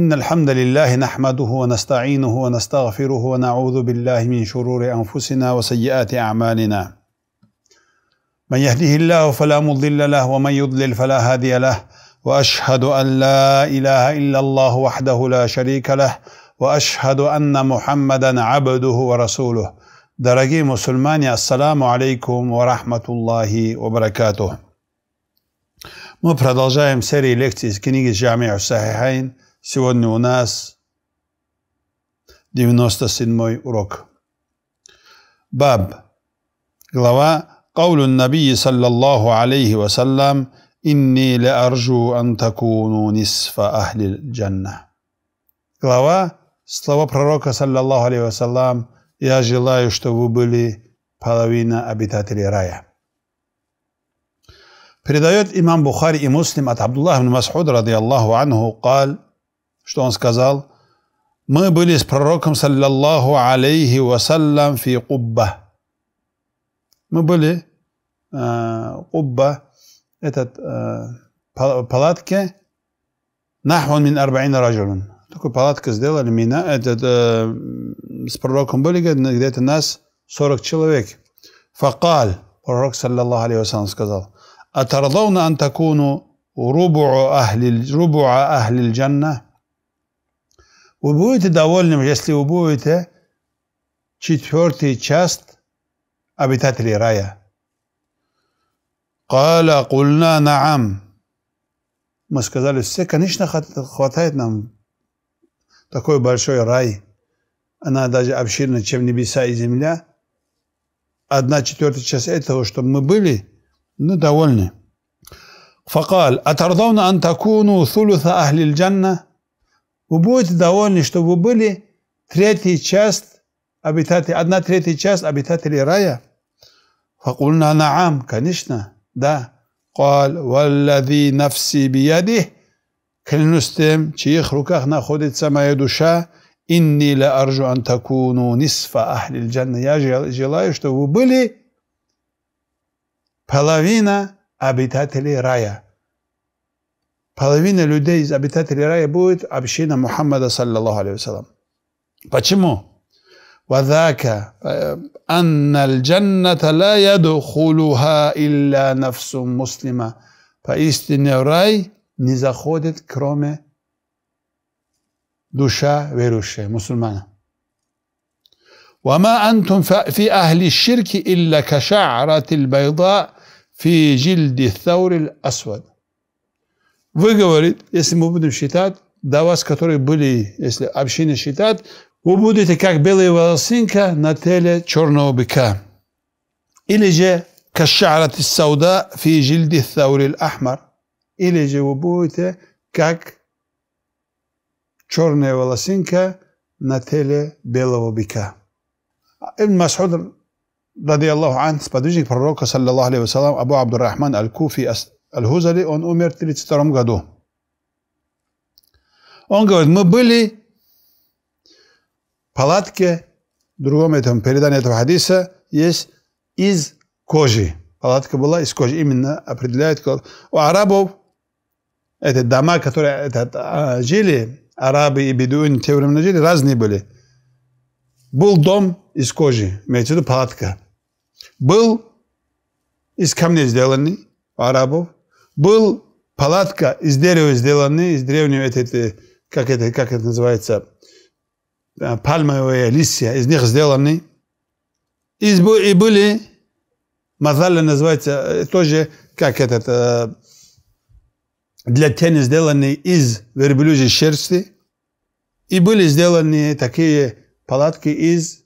إن الحمد لله نحمده ونستعينه ونستغفره ونعوذ بالله من شرور أنفسنا وسيئات أعمالنا من يهده الله فلا مضل له ومن يضلل فلا هادي له وأشهد أن لا إله إلا الله وحده لا شريك له وأشهد أن محمدا عبده ورسوله درجي مسلمان السلام عليكم ورحمة الله وبركاته مبرد الجائم سري لكتس كنيج книги «Джамиу Сегодня у нас 97 урок. Баб. Глава. Каулюн Набии саллаллаху алейхи вассалям «Инни ля аржу ан такуну нисфа ахли джанна». Глава. Слова пророка, саллаллаху алейхи вассалям, «Я желаю, чтобы вы были половина обитателей рая». Передает имам Бухари и Муслим от Абдуллах ибн Мас'уд, радиаллаху анху, قال, что он сказал? Мы были с пророком, саллиллаху алейхи вассалям, фи Кубба. Мы были э, этот э, палатке, нахван мин арбаина раджулин. Такую палатку сделали мина, этот, э, с пророком были где-то нас 40 человек. Факаль, пророк, саллиллаху алейхи вассалям, сказал, «Атардавна антакуну рубуа ахли, рубуа ахли джанна?» Вы будете довольным, если вы будете четвертый часть обитателей рая. Кала кульна наам. Мы сказали все, конечно, хватает нам такой большой рай. Она даже обширна, чем небеса и земля. Одна четвертая часть этого, чтобы мы были, ну, довольны. فقال أترضون أن تكونوا ثلث أهل الجنة вы будете довольны, что вы были третий часть обитателей, одна третья часть обитателей рая? Факульна наам, конечно, да. Кал, валлади нафси бияди, клянусь тем, в чьих руках находится моя душа, инни ла аржу антакуну нисфа ахли джанна. Я желаю, чтобы вы были половина обитателей рая. половина людей из обитателей рая будет община Мухаммада, саллиллаху алейхи Почему? وذاك أن الجنة لا يدخلها إلا نفس مُسْلِمَ поистине рай не заходит кроме душа верующая мусульмана وما أنتم في أهل الشرك إلا كشعرة البيضاء في جلد الثور الأسود Вы, говорит, если мы будем считать, до вас, которые были, если общины считать, вы будете как белая волосинка на теле черного быка. Или же кашарат из сауда фи жильди саурил ахмар. Или же вы будете как черная волосинка на теле белого быка. Ибн Масуд, ради Аллаху ан, сподвижник пророка, саллаллаху алейhi вассалам, Абу Абдуррахман Аль-Куфи, Аль-Хузали, он умер в 32 году. Он говорит, мы были в палатке, в другом этом передании этого хадиса есть из кожи. Палатка была из кожи, именно определяет. У арабов эти дома, которые это, а, жили, арабы и бедуины те времена жили, разные были. Был дом из кожи, имеется в виду палатка. Был из камней сделанный у арабов был палатка из дерева сделанная, из древнего, это, это, как, это, как это называется, а, пальмовые листья, из них сделаны. Из, и были, мазалла называется, э, тоже, как этот, э, для тени сделаны из верблюжьей шерсти. И были сделаны такие палатки из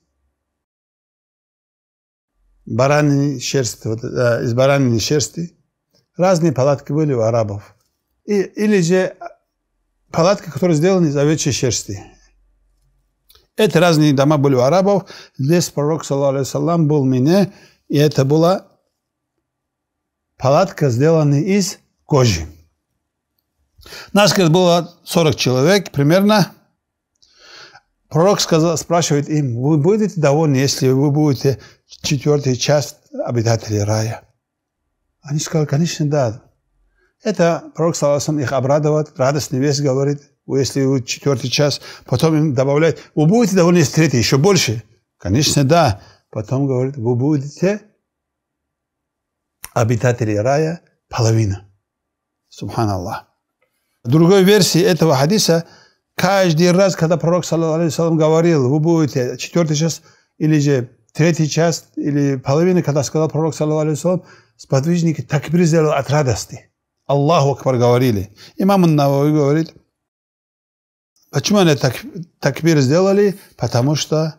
бараньей шерсти, э, из бараньей шерсти. Разные палатки были у арабов. И, или же палатки, которые сделаны из овечьей шерсти. Это разные дома были у арабов. Здесь пророк, саллаху был мне, и это была палатка, сделанная из кожи. Нас, было 40 человек примерно. Пророк сказал, спрашивает им, вы будете довольны, если вы будете четвертый часть обитателей рая? Они сказали, конечно, да. Это пророк Саласан их обрадовал, радостный весть говорит, если вы четвертый час, потом им добавляет, вы будете довольны, если третий, еще больше. Конечно, да. Потом говорит, вы будете обитатели рая половина. Субханаллах. В другой версии этого хадиса, каждый раз, когда пророк, саллаху говорил, вы будете четвертый час или же третий час или половина, когда сказал пророк, саллаху Сподвижники так и сделали от радости. Аллаху Акбар говорили. Имам Навави говорит, почему они так, так сделали? Потому что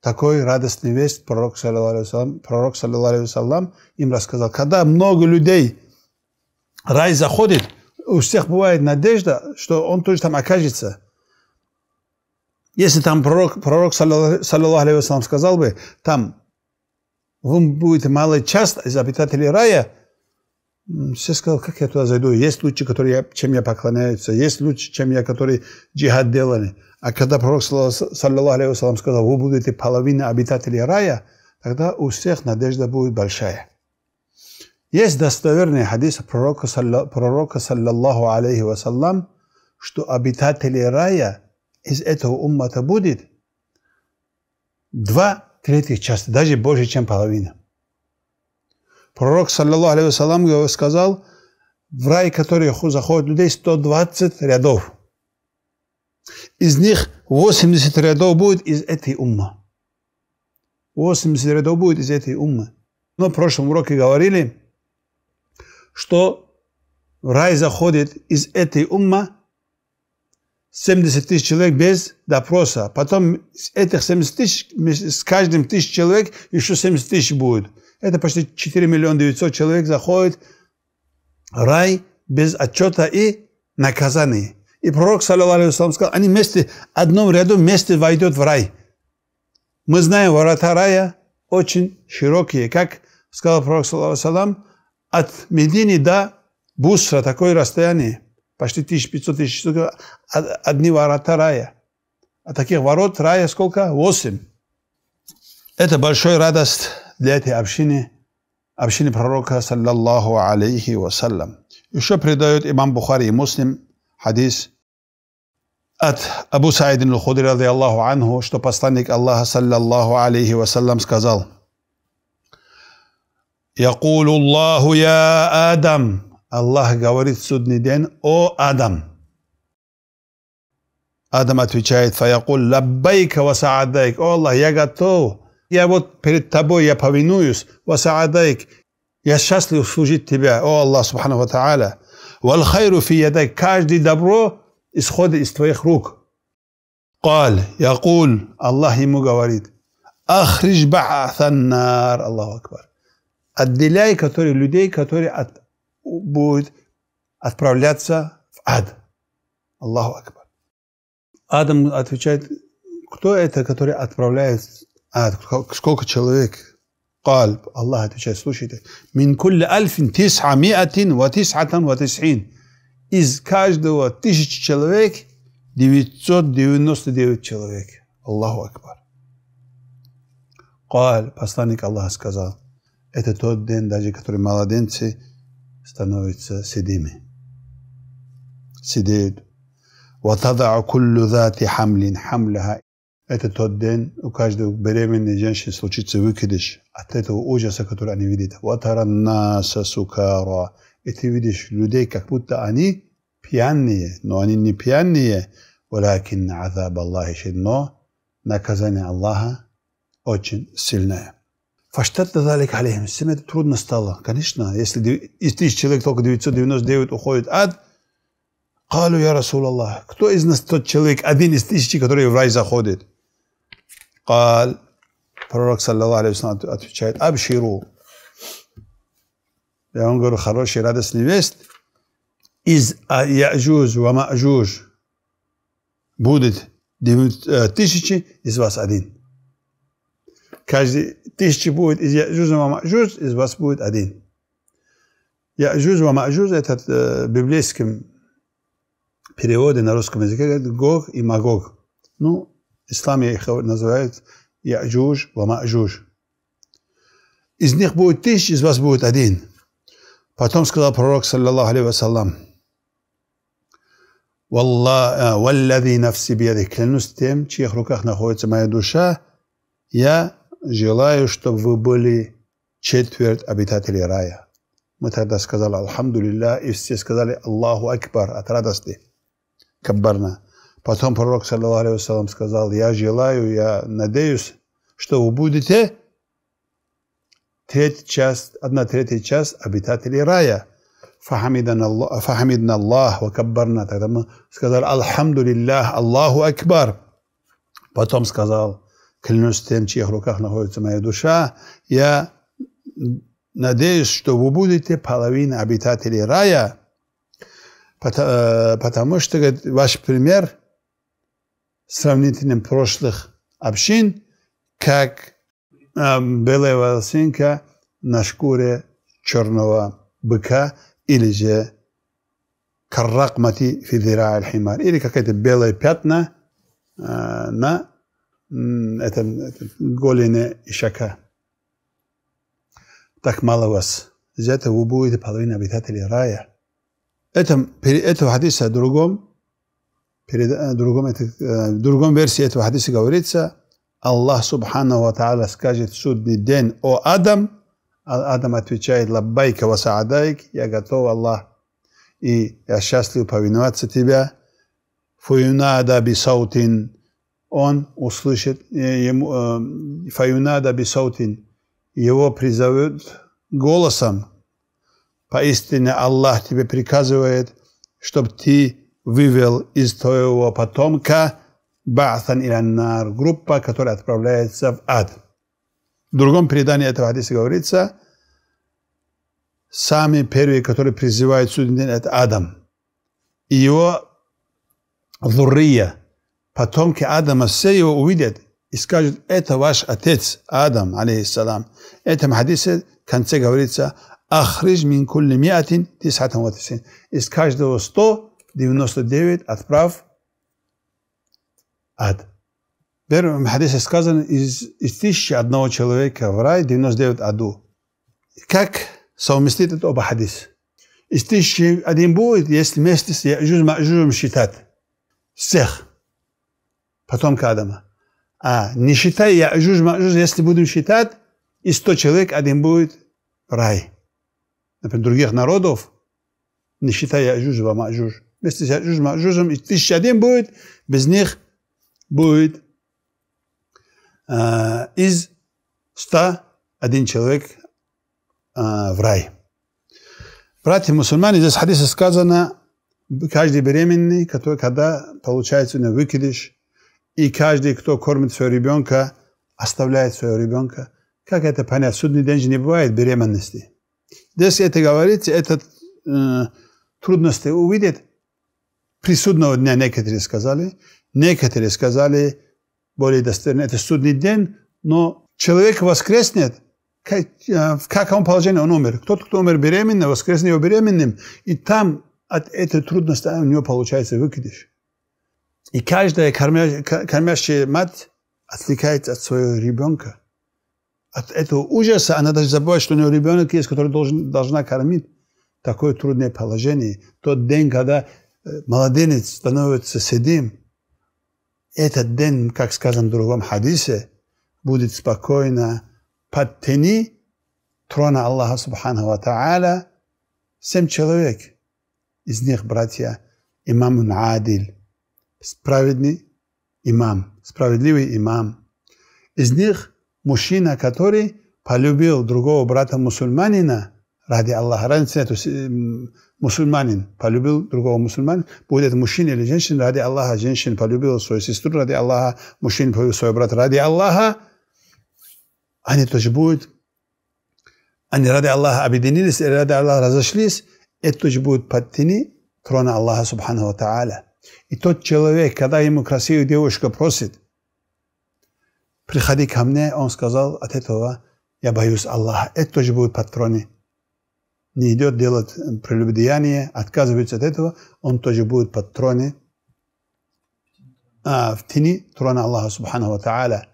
такой радостный весть пророк, саллиллаху пророк саллиллаху им рассказал. Когда много людей рай заходит, у всех бывает надежда, что он тоже там окажется. Если там пророк, пророк саллиллаху сказал бы, там вам будет малая часть из обитателей рая. Все сказал, как я туда зайду? Есть лучше, которые я, чем я поклоняются, есть лучше, чем я, которые джихад делали. А когда пророк, саллаллаху алейхи сказал, вы будете половина обитателей рая, тогда у всех надежда будет большая. Есть достоверный хадис пророка, пророка саллиллаху алейхи вассалам, что обитатели рая из этого уммата будет два третьих части, даже больше, чем половина. Пророк, саллиллаху алейхи сказал, в рай, который заходит людей, 120 рядов. Из них 80 рядов будет из этой уммы. 80 рядов будет из этой уммы. Но в прошлом уроке говорили, что в рай заходит из этой уммы 70 тысяч человек без допроса. Потом этих 70 тысяч, с каждым тысяч человек еще 70 тысяч будет. Это почти 4 миллиона 900 человек заходит в рай без отчета и наказаний. И пророк, саллиллаху сказал, они вместе, одном ряду вместе войдут в рай. Мы знаем, ворота рая очень широкие. Как сказал пророк, саллиллаху от Медини до Бусра такое расстояние почти 1500 тысяч одни ворота рая. А таких ворот рая сколько? Восемь. Это большой радость для этой общины, общины пророка, саллаллаху алейхи вассалям. Еще передает имам Бухари и Муслим хадис от Абу Саидин аль-Худри, радиаллаху анху, что посланник Аллаха, саллаллаху алейхи вассалям, сказал, يقول Аллаху я Адам". Allah говорит в судный день, о Адам. Адам отвечает, фаякул лаббайка васаадайк. О Аллах, я готов. Я вот перед тобой, я повинуюсь. Васаадайк. Я счастлив служить тебе, о Аллах, субхану ва та'аля. Вал хайру фи Каждое добро исходит из твоих рук. قال يقول الله ему говорит, ахриж ба'атан нар. Аллаху Акбар. Отделяй которые, людей, которые будет отправляться в ад. Аллаху Акбар. Адам отвечает, кто это, который отправляет ад? Сколько человек? Кальб. Аллах отвечает, слушайте. Мин кулли альфин тис'а миатин ва тис'атан ва тис'ин. Из каждого тысячи человек 999 человек. Аллаху Акбар. Каль, посланник Аллаха сказал, это тот день, даже который младенцы становятся седыми. Седеют. وَتَضَعُ كُلُّ ذَاتِ حَمْلٍ حَمْلَهَا Это тот день, у каждой беременной женщины случится выкидыш от этого ужаса, который они видят. وَتَرَ النَّاسَ سُكَارًا И ты видишь людей, как будто они пьяные, но они не пьяные. وَلَكِنَّ عَذَابَ اللَّهِ شَدْ Но наказание Аллаха очень сильное. Фаштат Далик алейхим. Всем это трудно стало. Конечно, если из тысяч человек только 999 уходит ад, Халю я Расулаллах. Кто из нас тот человек, один из тысячи, который в рай заходит? Кал. Пророк, саллаллаху алейхи отвечает, Абширу. Я вам говорю, хороший, радостный вест, Из «А Яджуж ва Маджуж будет э, тысячи, из вас один каждый тысячи будет из Яджуз и Маджуз, из вас будет один. Яджуз и Маджуз – это э, в библейском переводе на русском языке говорят Гог и Магог. Ну, ислам их называют Яджуж и Маджуж. Из них будет тысяча, из вас будет один. Потом сказал пророк, саллаллаху алейхи вассалам, «Валлади э, нафси бьядих» клянусь тем, в чьих руках находится моя душа, я желаю, чтобы вы были четверть обитателей рая. Мы тогда сказали «Алхамдулилля», и все сказали «Аллаху Акбар» от радости. Каббарна. Потом пророк, саллаху сказал «Я желаю, я надеюсь, что вы будете треть часть, одна третья часть обитателей рая». Фахамидна Аллах, фахамидна Аллах, вакаббарна. Тогда мы сказали «Алхамдулиллях, Аллаху Акбар». Потом сказал клянусь тем, в чьих руках находится моя душа, я надеюсь, что вы будете половина обитателей рая, э, потому что говорит, ваш пример сравнительно прошлых общин, как э, белая волосинка на шкуре черного быка или же карракмати фидира аль-химар, или какие-то белые пятна э, на это, это голины Ишака. Так мало вас. Взято в убу половина обитателей рая. Это, этого хадиса другом, перед, э, другом, это, э, в другом версии этого хадиса говорится, Аллах Субхану Ва Та'аля скажет в судный день, о Адам, а Адам отвечает, лаббайка ва саадайк, я готов, Аллах, и я счастлив повиноваться Тебя. Фуюнада бисаутин он услышит э, ему э, «Фаюнада бисаутин» его призовут голосом. Поистине Аллах тебе приказывает, чтобы ты вывел из твоего потомка Баатан Иляннар, группа, которая отправляется в ад. В другом предании этого хадиса говорится, сами первые, которые призывают судный день, это Адам. И его Лурия – потомки Адама Сею увидят и скажут, это ваш отец Адам, алейхиссалам. В этом хадисе в конце говорится, «Ахриж мин кулли миатин тисатам ватисин». Из каждого девять отправ ад. В первом хадисе сказано, из, из тысячи одного человека в рай 99 аду. Как совместить это оба хадиса? Из тысячи один будет, если вместе с Яджуж Маджужем считать. Всех потомка Адама. А не считай Яджуж, Маджуж, если будем считать, из 100 человек один будет в рай. Например, других народов, не считая, Яджуж, Маджуж. Вместе с а Яджуж, Маджужем, а и тысяча один будет, без них будет э, из 100 один человек э, в рай. Братья мусульмане, здесь в сказано, каждый беременный, который, когда получается у него выкидыш, и каждый, кто кормит своего ребенка, оставляет своего ребенка. Как это понять? Судный день же не бывает беременности. Если это говорить, это э, трудности увидит. Присудного дня некоторые сказали. Некоторые сказали более достоверно, это судный день, но человек воскреснет, как, э, в каком положении он умер. Тот, кто умер беременным, воскреснет его беременным, и там от этой трудности у него получается выкидыш. И каждая кормящая мать отвлекает от своего ребенка. От этого ужаса она даже забывает, что у нее ребенок есть, который должен, должна кормить. Такое трудное положение. Тот день, когда э, младенец становится седым, этот день, как сказано в другом хадисе, будет спокойно под тени трона Аллаха Субхану Ва Та'аля семь человек. Из них братья имамун Адиль, праведный имам, справедливый имам. Из них мужчина, который полюбил другого брата мусульманина ради Аллаха, разница нет, то есть эм, мусульманин полюбил другого мусульманина, будет мужчина или женщина ради Аллаха, женщина полюбила свою сестру ради Аллаха, мужчина полюбил своего брата ради Аллаха, они тоже будут, они ради Аллаха объединились, ради Аллаха разошлись, это тоже будет под тени трона Аллаха Субхану Ва Тааля. И тот человек, когда ему красивая девушка просит, приходи ко мне, он сказал, от этого я боюсь Аллаха. Это тоже будет патроне. Не идет делать прелюбодеяние, отказывается от этого, он тоже будет патроне а, в тени трона Аллаха Субхану Ва Та'аля.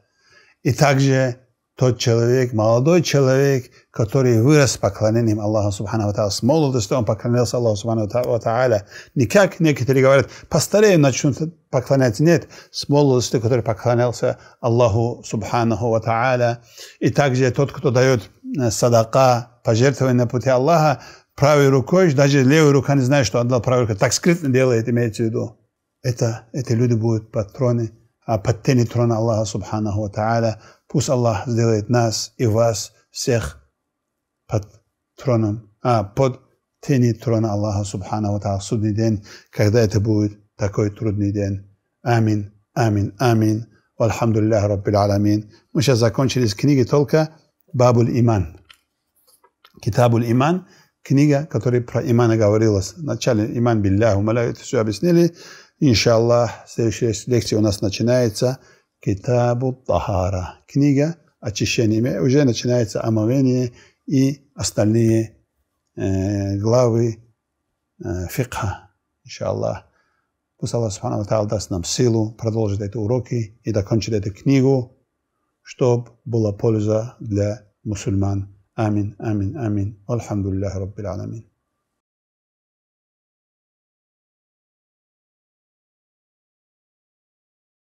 И также тот человек, молодой человек, который вырос поклонением Аллаха Субхану Ва С молодости он поклонялся Аллаху Субхану Ва Не как некоторые говорят, постарее начнут поклоняться. Нет, с молодости, который поклонялся Аллаху Субхану Тааля, И также тот, кто дает э, садака, пожертвование на пути Аллаха, правой рукой, даже левой рукой не знает, что отдал правой рукой. Так скрытно делает, имеется в виду. Это, эти люди будут патроны а под тени трона Аллаха Субханаху Ва Тааля. Пусть Аллах сделает нас и вас всех под троном, а, под тени трона Аллаха Субханаху Ва Тааля. Судный день, когда это будет такой трудный день. Амин, амин, амин. Вальхамдулиллах Мы сейчас закончили с книги только Бабуль Иман. Китабуль Иман, книга, которая про имана говорилась. Вначале иман биллаху, малай, это все объяснили. Иншаллах, следующая лекция у нас начинается Китабу Тахара. Книга очищения. Уже начинается омовение и остальные э, главы э, фикха. Иншаллах. Пусть Аллах Субхану даст нам силу продолжить эти уроки и закончить эту книгу, чтобы была польза для мусульман. Амин, амин, амин. Алхамдулиллах, Раббиль Аламин.